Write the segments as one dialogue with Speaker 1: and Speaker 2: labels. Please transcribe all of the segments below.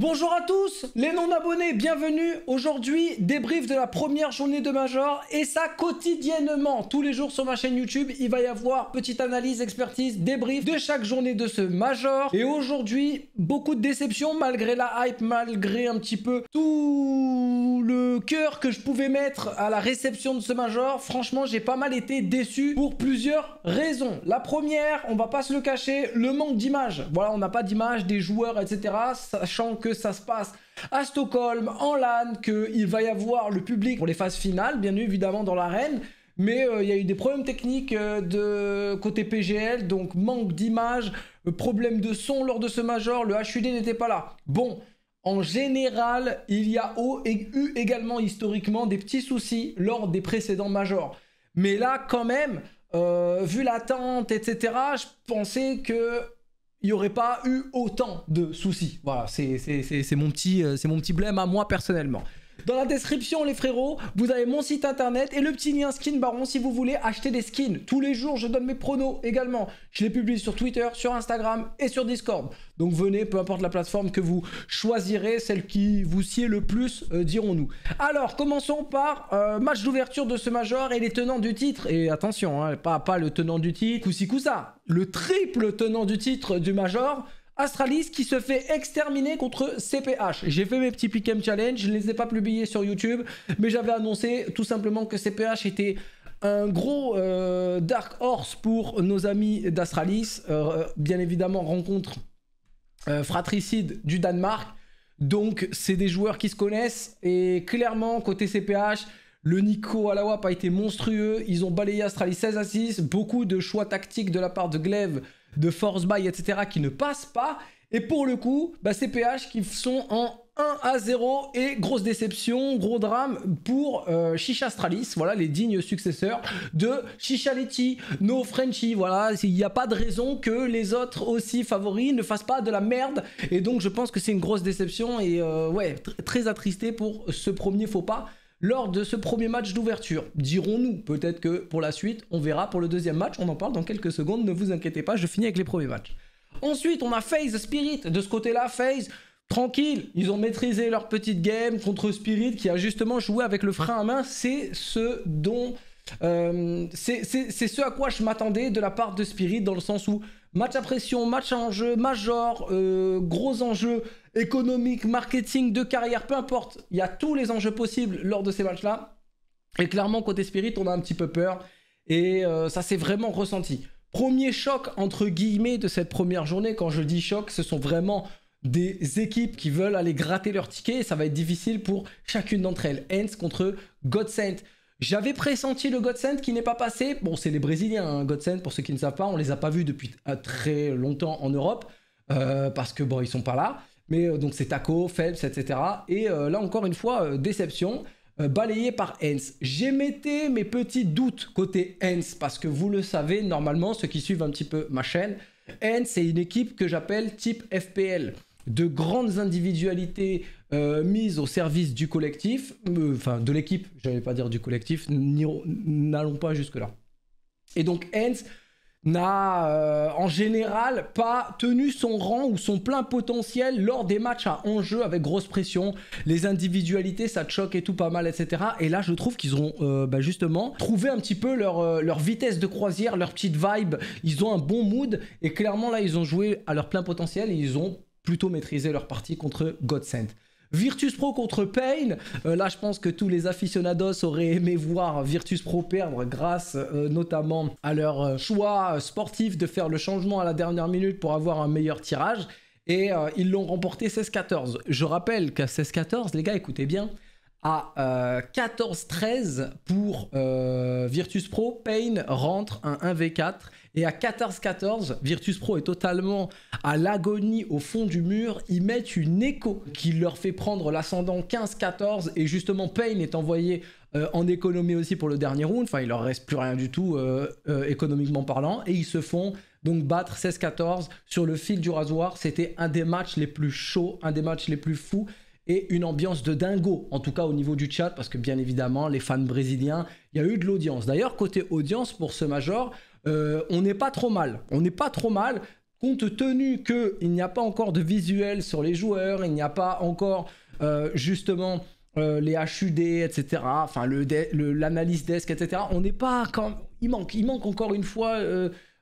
Speaker 1: Bonjour à tous les non-abonnés, bienvenue Aujourd'hui, débrief de la première journée de Major et ça quotidiennement, tous les jours sur ma chaîne YouTube, il va y avoir petite analyse, expertise, débrief de chaque journée de ce Major. Et aujourd'hui, beaucoup de déceptions malgré la hype, malgré un petit peu tout le cœur que je pouvais mettre à la réception de ce Major. Franchement, j'ai pas mal été déçu pour plusieurs raisons. La première, on va pas se le cacher, le manque d'image. Voilà, on n'a pas d'image des joueurs, etc. Sachant que que ça se passe à Stockholm, en LAN, qu'il va y avoir le public pour les phases finales, bien évidemment dans l'arène. Mais euh, il y a eu des problèmes techniques euh, de côté PGL, donc manque d'image, euh, problème de son lors de ce major, le HUD n'était pas là. Bon, en général, il y a eu également historiquement des petits soucis lors des précédents majors. Mais là, quand même, vu l'attente, etc., je pensais que il n'y aurait pas eu autant de soucis. Voilà, c'est mon, petit, euh, mon petit blême à moi personnellement. Dans la description les frérots, vous avez mon site internet et le petit lien skin baron si vous voulez acheter des skins. Tous les jours je donne mes pronos également. Je les publie sur Twitter, sur Instagram et sur Discord. Donc venez, peu importe la plateforme que vous choisirez, celle qui vous sied le plus, euh, dirons-nous. Alors commençons par euh, match d'ouverture de ce major et les tenants du titre. Et attention, hein, pas, pas le tenant du titre, Coussi ci ça Le triple tenant du titre du major. Astralis qui se fait exterminer contre CPH. J'ai fait mes petits pick'em challenge, je ne les ai pas publiés sur YouTube, mais j'avais annoncé tout simplement que CPH était un gros euh, Dark Horse pour nos amis d'Astralis. Euh, euh, bien évidemment, rencontre fratricide du Danemark. Donc, c'est des joueurs qui se connaissent. Et clairement, côté CPH, le Nico à la WAP a été monstrueux. Ils ont balayé Astralis 16 à 6. Beaucoup de choix tactiques de la part de Glaive de force buy, etc. qui ne passent pas. Et pour le coup, bah, CPH qui sont en 1 à 0 et grosse déception, gros drame pour Chicha euh, voilà les dignes successeurs de Chicha Letty, No Frenchy, voilà, il n'y a pas de raison que les autres aussi favoris ne fassent pas de la merde et donc je pense que c'est une grosse déception et euh, ouais, très attristé pour ce premier faux pas lors de ce premier match d'ouverture. Dirons-nous, peut-être que pour la suite, on verra pour le deuxième match, on en parle dans quelques secondes, ne vous inquiétez pas, je finis avec les premiers matchs. Ensuite, on a FaZe Spirit, de ce côté-là, FaZe, tranquille, ils ont maîtrisé leur petite game contre Spirit qui a justement joué avec le frein à main, c'est ce dont... Euh, c'est ce à quoi je m'attendais de la part de Spirit dans le sens où Match à pression, match à enjeu, major, euh, gros enjeux économiques, marketing, de carrière, peu importe. Il y a tous les enjeux possibles lors de ces matchs-là. Et clairement, côté Spirit, on a un petit peu peur. Et euh, ça s'est vraiment ressenti. Premier choc, entre guillemets, de cette première journée. Quand je dis choc, ce sont vraiment des équipes qui veulent aller gratter leur ticket. Et ça va être difficile pour chacune d'entre elles. Hens contre Godsent. J'avais pressenti le Godsend qui n'est pas passé. Bon, c'est les Brésiliens, hein. Godsend, pour ceux qui ne savent pas, on les a pas vus depuis euh, très longtemps en Europe, euh, parce que bon, ils sont pas là. Mais euh, donc c'est Taco, Phelps, etc. Et là encore une fois, déception, balayée par J'ai J'émettais mes petits doutes côté Hens, parce que vous le savez, normalement, ceux qui suivent un petit peu ma chaîne, Hens, c'est une équipe que j'appelle type FPL de grandes individualités euh, mises au service du collectif, euh, enfin de l'équipe, j'allais pas dire du collectif, n'allons pas jusque-là. Et donc Hans n'a euh, en général pas tenu son rang ou son plein potentiel lors des matchs à enjeu avec grosse pression, les individualités ça choque et tout pas mal etc. Et là je trouve qu'ils ont bah, justement trouvé un petit peu leur, leur vitesse de croisière, leur petite vibe, ils ont un bon mood et clairement là ils ont joué à leur plein potentiel et ils ont plutôt maîtriser leur partie contre Godsend. Virtus Pro contre Payne. Euh, là, je pense que tous les aficionados auraient aimé voir Virtus Pro perdre grâce euh, notamment à leur euh, choix sportif de faire le changement à la dernière minute pour avoir un meilleur tirage. Et ils l'ont remporté 16-14. Je rappelle qu'à 16-14, les gars, écoutez bien, à 14-13 pour Virtus Pro, Payne rentre un 1v4 et à 14-14, Virtus Pro est totalement à l'agonie au fond du mur. Ils mettent une écho qui leur fait prendre l'ascendant 15-14. Et justement, Payne est envoyé euh, en économie aussi pour le dernier round. Enfin, il leur reste plus rien du tout euh, euh, économiquement parlant. Et ils se font donc battre 16-14 sur le fil du rasoir. C'était un des matchs les plus chauds, un des matchs les plus fous. Et une ambiance de dingo, en tout cas au niveau du chat, parce que bien évidemment, les fans brésiliens, il y a eu de l'audience. D'ailleurs, côté audience pour ce major, euh, on n'est pas trop mal. On n'est pas trop mal compte tenu qu'il n'y a pas encore de visuel sur les joueurs, il n'y a pas encore euh, justement euh, les HUD, etc. Enfin, l'analyse desk, etc. On n'est pas quand il manque, il manque encore une fois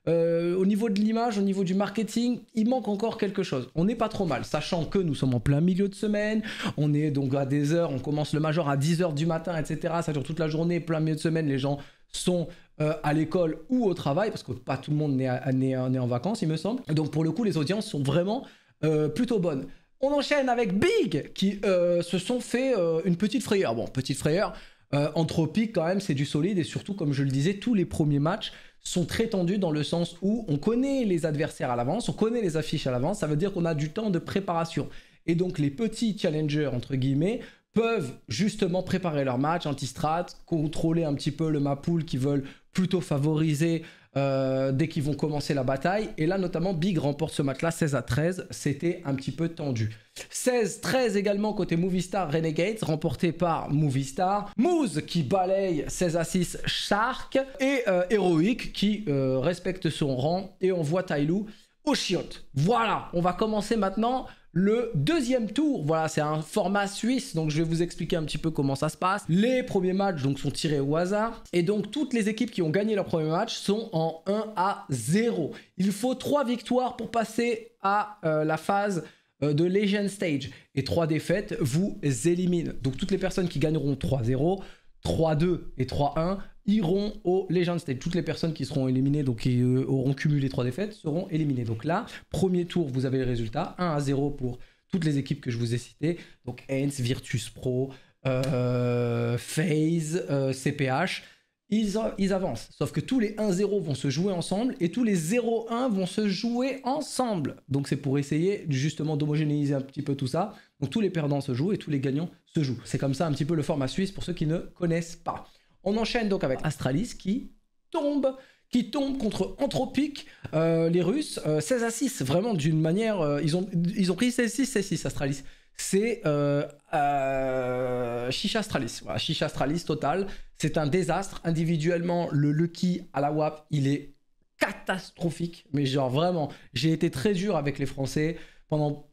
Speaker 1: au niveau de l'image, au niveau du marketing, il manque encore quelque chose. On n'est pas trop mal, sachant que nous sommes en plein milieu de semaine, on est donc à des heures, on commence le major à 10 heures du matin, etc. Ça dure toute la journée, plein milieu de semaine, les gens sont euh, à l'école ou au travail, parce que pas tout le monde n'est, en vacances, il me semble. Donc pour le coup, les audiences sont vraiment euh, plutôt bonnes. On enchaîne avec Big, qui euh, se sont fait une petite frayeur. Bon, petite frayeur. Anthropique quand même, c'est du solide et surtout, comme je le disais, tous les premiers matchs sont très tendus dans le sens où on connaît les adversaires à l'avance, on connaît les affiches à l'avance, ça veut dire qu'on a du temps de préparation. Et donc les petits challengers, entre guillemets, peuvent justement préparer leur match anti-strat, contrôler un petit peu le pool qu'ils veulent plutôt favoriser euh, dès qu'ils vont commencer la bataille. Et là, notamment, Big remporte ce match-là 16 à 13. C'était un petit peu tendu. 16-13 également côté Movistar Renegades, remporté par Movistar. Moose qui balaye 16 à 6 Shark. Et euh, Heroic qui euh, respecte son rang. Et on voit Tailou au chiotte. Voilà, on va commencer maintenant le deuxième tour. Voilà, c'est un format suisse, donc je vais vous expliquer un petit peu comment ça se passe. Les premiers matchs donc sont tirés au hasard, et donc toutes les équipes qui ont gagné leur premier match sont en 1 à 0. Il faut 3 victoires pour passer à euh, la phase euh, de Legend Stage, et 3 défaites vous éliminent. Donc toutes les personnes qui gagneront 3-0 3-2 et 3-1 iront au Legend Stage. Toutes les personnes qui seront éliminées, donc qui euh, auront cumulé 3 défaites, seront éliminées. Donc là, premier tour, vous avez le résultat 1 à 0 pour toutes les équipes que je vous ai citées. Donc Hans, Virtus Pro, euh, Phase, CPH. Euh, ils, avancent. Sauf que tous les 1-0 vont se jouer ensemble et tous les 0-1 vont se jouer ensemble. Donc c'est pour essayer justement d'homogénéiser un petit peu tout ça. Donc tous les perdants se jouent et tous les gagnants se jouent. C'est comme ça un petit peu le format suisse pour ceux qui ne connaissent pas. On enchaîne donc avec Astralis qui tombe qui tombe contre Anthropique, euh, les Russes, 16 euh, à 6, vraiment d'une manière... Euh, ils, ont, ils ont pris 16 6, 16 6, Astralis c'est euh, euh Astralis. Voilà, Astralis total. C'est un désastre. Individuellement, le Lucky à la WAP, il est catastrophique. Mais genre vraiment, j'ai été très dur avec les Français pendant,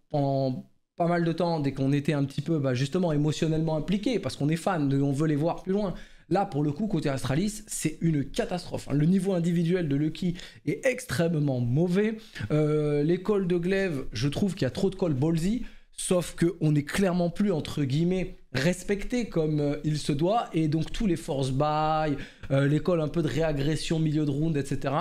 Speaker 1: pas mal de temps, dès qu'on était un petit peu bah, justement émotionnellement impliqué, parce qu'on est fan, on veut les voir plus loin. Là, pour le coup, côté Astralis, c'est une catastrophe. Hein. Le niveau individuel de Lucky est extrêmement mauvais. Euh, l'école les de glaive, je trouve qu'il y a trop de calls ballsy. Sauf qu'on n'est clairement plus, entre guillemets, respecté comme euh, il se doit. Et donc, tous les force by, euh, l'école un peu de réagression, milieu de round, etc.,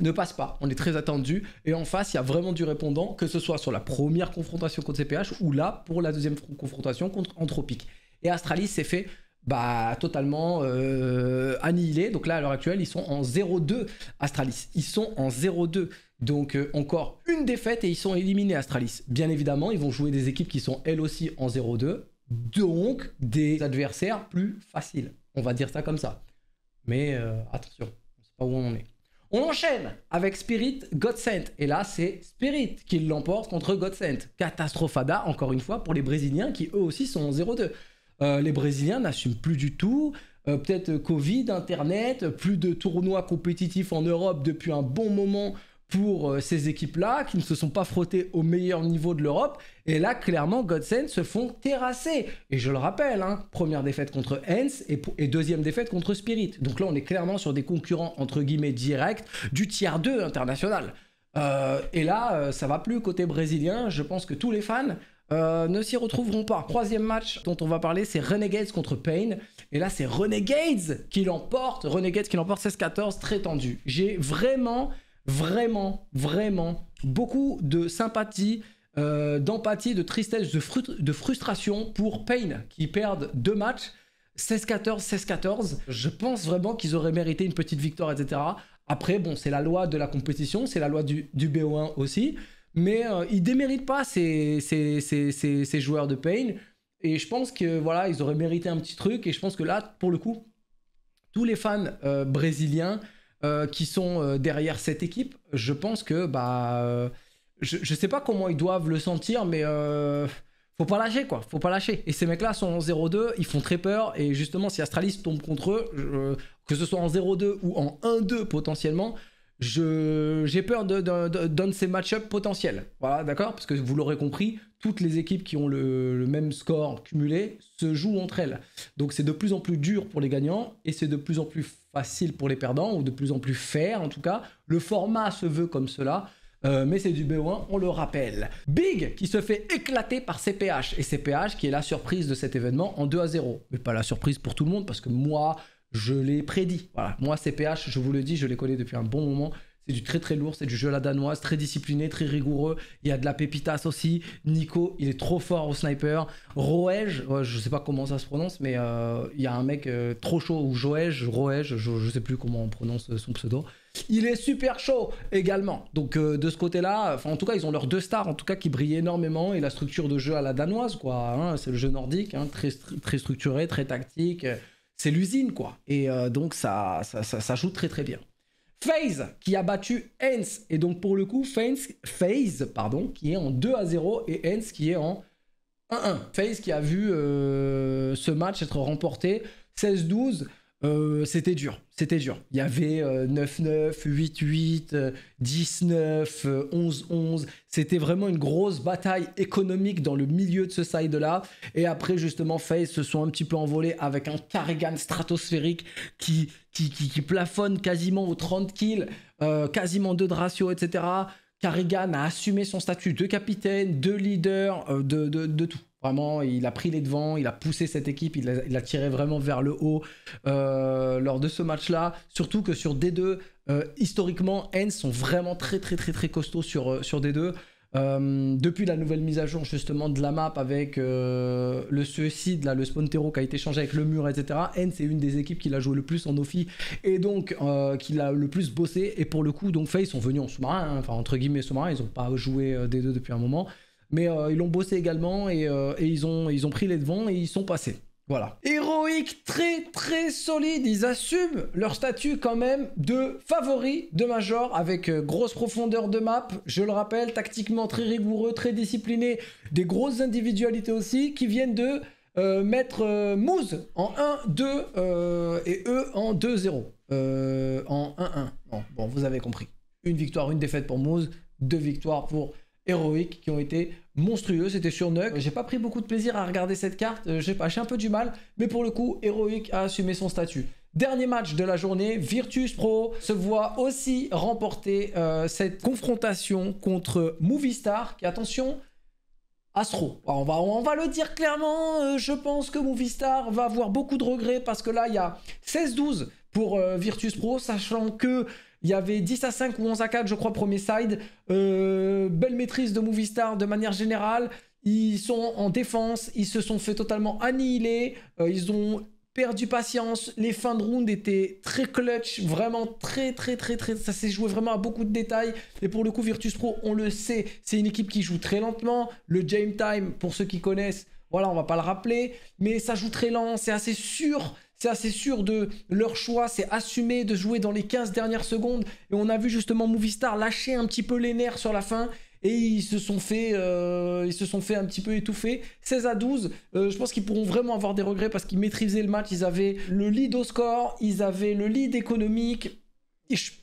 Speaker 1: ne passe pas. On est très attendu. Et en face, il y a vraiment du répondant, que ce soit sur la première confrontation contre CPH ou là, pour la deuxième confrontation contre Anthropique. Et Astralis s'est fait bah, totalement euh, annihilé. Donc là, à l'heure actuelle, ils sont en 0-2, Astralis. Ils sont en 0-2. Donc euh, encore une défaite et ils sont éliminés Astralis. Bien évidemment, ils vont jouer des équipes qui sont elles aussi en 0-2, donc des adversaires plus faciles. On va dire ça comme ça. Mais euh, attention, on ne sait pas où on en est. On enchaîne avec Spirit Godsent. Et là, c'est Spirit qui l'emporte contre Godsent. Catastrophada, encore une fois, pour les Brésiliens qui eux aussi sont en 0-2. Euh, les Brésiliens n'assument plus du tout. peut-être Covid, Internet, plus de tournois compétitifs en Europe depuis un bon moment pour euh, ces équipes-là qui ne se sont pas frottées au meilleur niveau de l'Europe. Et là, clairement, Godsend se font terrasser. Et je le rappelle, hein, première défaite contre Hens et, deuxième défaite contre Spirit. Donc là, on est clairement sur des concurrents, entre guillemets, directs du tiers 2 international. Euh, et là, euh, ça va plus côté brésilien. Je pense que tous les fans ne s'y retrouveront pas. Troisième match dont on va parler, c'est Renegades contre Payne. Et là, c'est Renegades qui l'emporte. Renegades qui l'emporte 16-14, très tendu. J'ai vraiment vraiment, vraiment beaucoup de sympathie, euh, d'empathie, de tristesse, de, de, frustration pour Payne qui perdent deux matchs. 16-14, 16-14. Je pense vraiment qu'ils auraient mérité une petite victoire, etc. Après, bon, c'est la loi de la compétition, c'est la loi du, du, BO1 aussi. Mais ils euh, ils déméritent pas ces, ces, ces, ces, joueurs de Payne. Et je pense que voilà, ils auraient mérité un petit truc. Et je pense que là, pour le coup, tous les fans euh, brésiliens euh, qui sont euh, derrière cette équipe, je pense que bah, euh, je, sais pas comment ils doivent le sentir, mais faut pas lâcher quoi, faut pas lâcher. Et ces mecs-là sont en 0-2, ils font très peur. Et justement, si Astralis tombe contre eux, que ce soit en 0-2 ou en 1-2 potentiellement, j'ai peur d'un de, de, ces match-ups potentiels. Voilà, d'accord Parce que vous l'aurez compris, toutes les équipes qui ont le, même score cumulé se jouent entre elles. Donc c'est de plus en plus dur pour les gagnants et c'est de plus en plus facile pour les perdants, ou de plus en plus fair en tout cas. Le format se veut comme cela. Euh, mais c'est du B1, on le rappelle. Big qui se fait éclater par CPH. Et CPH qui est la surprise de cet événement en 2 à 0. Mais pas la surprise pour tout le monde parce que moi, je l'ai prédit, Voilà, moi CPH, je vous le dis, je les connais depuis un bon moment. C'est du très très lourd, c'est du jeu à la danoise, très discipliné, très rigoureux. Il y a de la pépitas aussi. Nico, il est trop fort au sniper. Roège, je je sais pas comment ça se prononce, mais euh, il y a un mec euh, trop chaud, ou Joège, je, ne sais plus comment on prononce euh, son pseudo. Il est super chaud également. Donc de ce côté-là, en tout cas, ils ont leurs deux stars, en tout cas, qui brillent énormément. Et la structure de jeu à la danoise, quoi. Hein. c'est le jeu nordique, hein, très, très structuré, très tactique c'est l'usine quoi. Et euh, donc ça, ça, joue très très bien. FaZe qui a battu Hens et donc pour le coup FaZe, FaZe pardon qui est en 2 à 0 et Hens qui est en 1-1. FaZe qui a vu euh, ce match être remporté 16-12 euh, c'était dur, c'était dur. Il y avait 9-9, 8-8, 19, 11-11. C'était vraiment une grosse bataille économique dans le milieu de ce side-là. Et après, justement, FaZe se sont un petit peu envolés avec un Karrigan stratosphérique qui, qui, plafonne quasiment aux 30 kills, euh, quasiment deux de ratio, etc. Karrigan a assumé son statut de capitaine, de leader, euh, de tout. Vraiment, il a pris les devants, il a poussé cette équipe, il a tiré vraiment vers le haut euh, lors de ce match-là. Surtout que sur D2, euh, historiquement, N sont vraiment très très très très costauds sur, euh, sur D2. depuis la nouvelle mise à jour justement de la map avec le suicide, là, le Spontero qui a été changé avec le mur, etc. N c'est une des équipes qui l'a joué le plus en offi et donc qui l'a le plus bossé. Et pour le coup, donc ils sont venus en sous-marin, hein, enfin entre guillemets sous-marin, ils n'ont pas joué D2 depuis un moment mais euh, ils l'ont bossé également euh, et, ils, ont, ils ont pris les devants et ils sont passés. Voilà. Héroïque, très très solide. Ils assument leur statut quand même de favori de Major avec euh, grosse profondeur de map. Je le rappelle, tactiquement très rigoureux, très discipliné. Des grosses individualités aussi qui viennent de mettre euh, en 1-2 et eux en 2-0. en 1-1. Bon, vous avez compris. Une victoire, une défaite pour Moose, deux victoires pour héroïques qui ont été monstrueux, c'était sur Nug, J'ai pas pris beaucoup de plaisir à regarder cette carte, euh, j'ai un peu du mal, mais pour le coup, Héroïque a assumé son statut. Dernier match de la journée, Virtus Pro se voit aussi remporter euh, cette confrontation contre Movistar, qui attention, Astro. on, va, on va le dire clairement, euh, je pense que Movistar va avoir beaucoup de regrets parce que là, il y a 16-12 pour Virtus Pro, sachant que il y avait 10 à 5 ou 11 à 4, je crois, premier side. Euh, belle maîtrise de Movistar de manière générale. Ils sont en défense, ils se sont fait totalement annihiler. Euh, ils ont perdu patience. Les fins de round étaient très clutch, vraiment très très très très. Ça s'est joué vraiment à beaucoup de détails. Et pour le coup, Virtus Pro, on le sait, c'est une équipe qui joue très lentement. Le game time, pour ceux qui connaissent, voilà, on va pas le rappeler, mais ça joue très lent, c'est assez sûr c'est assez sûr de leur choix, c'est assumé de jouer dans les 15 dernières secondes. Et on a vu justement Movistar lâcher un petit peu les nerfs sur la fin et ils se sont fait, euh, ils se sont fait un petit peu étouffer. 16 à 12, euh, je pense qu'ils pourront vraiment avoir des regrets parce qu'ils maîtrisaient le match, ils avaient le lead au score, ils avaient le lead économique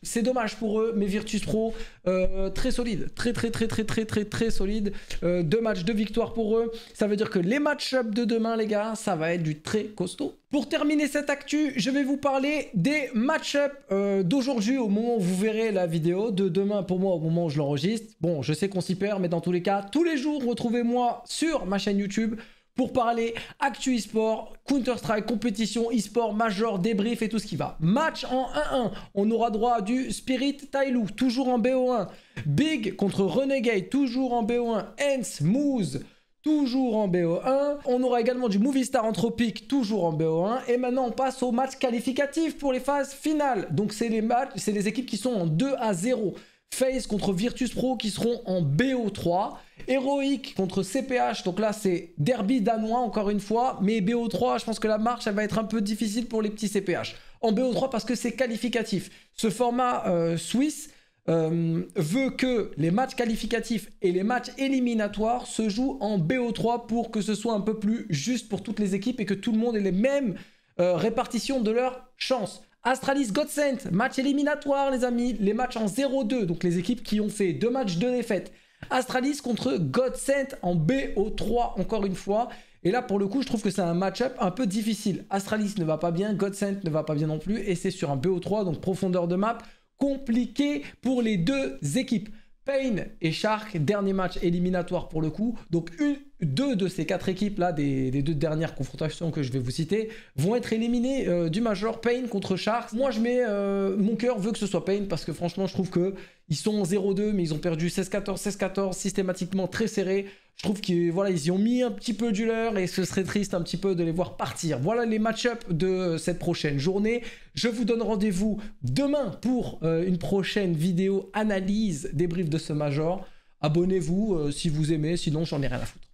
Speaker 1: c'est dommage pour eux, mais Virtus Pro, euh, très solide. Très, très, très, très, très, très, très solide. Euh, deux matchs, deux victoires pour eux. Ça veut dire que les match-ups de demain, les gars, ça va être du très costaud. Pour terminer cette actu, je vais vous parler des match-ups euh, d'aujourd'hui au moment où vous verrez la vidéo, de demain pour moi au moment où je l'enregistre. Bon, je sais qu'on s'y perd, mais dans tous les cas, tous les jours, retrouvez-moi sur ma chaîne YouTube pour parler actu eSport, Counter-Strike, compétition, e-sport, major, débrief et tout ce qui va. Match en 1-1, on aura droit à du Spirit Tailou, toujours en BO1. Big contre Renegade, toujours en BO1. Hence, Moose, toujours en BO1. On aura également du Movie Star Anthropique, toujours en BO1. Et maintenant, on passe au match qualificatif pour les phases finales. Donc, c'est les matchs, c'est les équipes qui sont en 2 à 0. Face contre Virtus Pro qui seront en BO3. Heroic contre CPH, donc là c'est derby danois encore une fois, mais BO3, je pense que la marche elle va être un peu difficile pour les petits CPH. En BO3 parce que c'est qualificatif. Ce format euh, suisse euh, veut que les matchs qualificatifs et les matchs éliminatoires se jouent en BO3 pour que ce soit un peu plus juste pour toutes les équipes et que tout le monde ait les mêmes euh, répartitions de leurs chances. Astralis Godsent, match éliminatoire les amis, les matchs en 0-2, donc les équipes qui ont fait deux matchs de défaite. Astralis contre Godsent en BO3 encore une fois. Et là pour le coup je trouve que c'est un match-up un peu difficile. Astralis ne va pas bien, Godsent ne va pas bien non plus et c'est sur un BO3 donc profondeur de map compliquée pour les deux équipes. Payne et Shark, dernier match éliminatoire pour le coup. Donc une, deux de ces quatre équipes-là, des, deux dernières confrontations que je vais vous citer, vont être éliminées euh, du Major Payne contre Sharks. Moi, je mets. Euh, mon cœur veut que ce soit Payne parce que franchement, je trouve que ils sont 0-2, mais ils ont perdu 16-14, 16-14, systématiquement très serré. Je trouve qu'ils voilà, ils y ont mis un petit peu du leur et ce serait triste un petit peu de les voir partir. Voilà les match ups de cette prochaine journée. Je vous donne rendez-vous demain pour euh, une prochaine vidéo analyse briefs de ce Major. Abonnez-vous si vous aimez, sinon j'en ai rien à foutre.